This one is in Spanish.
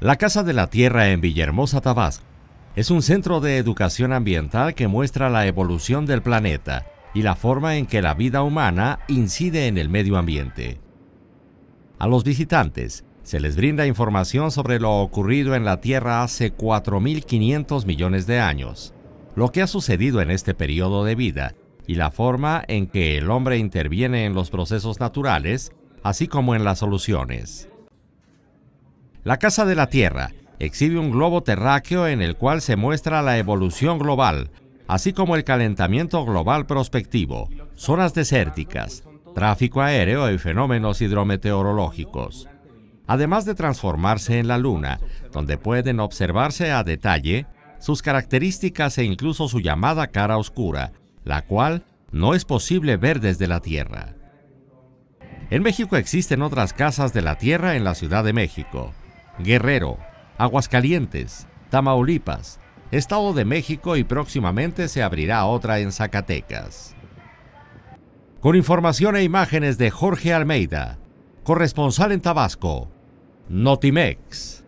La Casa de la Tierra en Villahermosa, Tabasco, es un centro de educación ambiental que muestra la evolución del planeta y la forma en que la vida humana incide en el medio ambiente. A los visitantes se les brinda información sobre lo ocurrido en la Tierra hace 4.500 millones de años, lo que ha sucedido en este periodo de vida y la forma en que el hombre interviene en los procesos naturales, así como en las soluciones. La Casa de la Tierra exhibe un globo terráqueo en el cual se muestra la evolución global, así como el calentamiento global prospectivo, zonas desérticas, tráfico aéreo y fenómenos hidrometeorológicos. Además de transformarse en la Luna, donde pueden observarse a detalle sus características e incluso su llamada cara oscura, la cual no es posible ver desde la Tierra. En México existen otras casas de la Tierra en la Ciudad de México, Guerrero, Aguascalientes, Tamaulipas, Estado de México y próximamente se abrirá otra en Zacatecas. Con información e imágenes de Jorge Almeida, corresponsal en Tabasco, Notimex.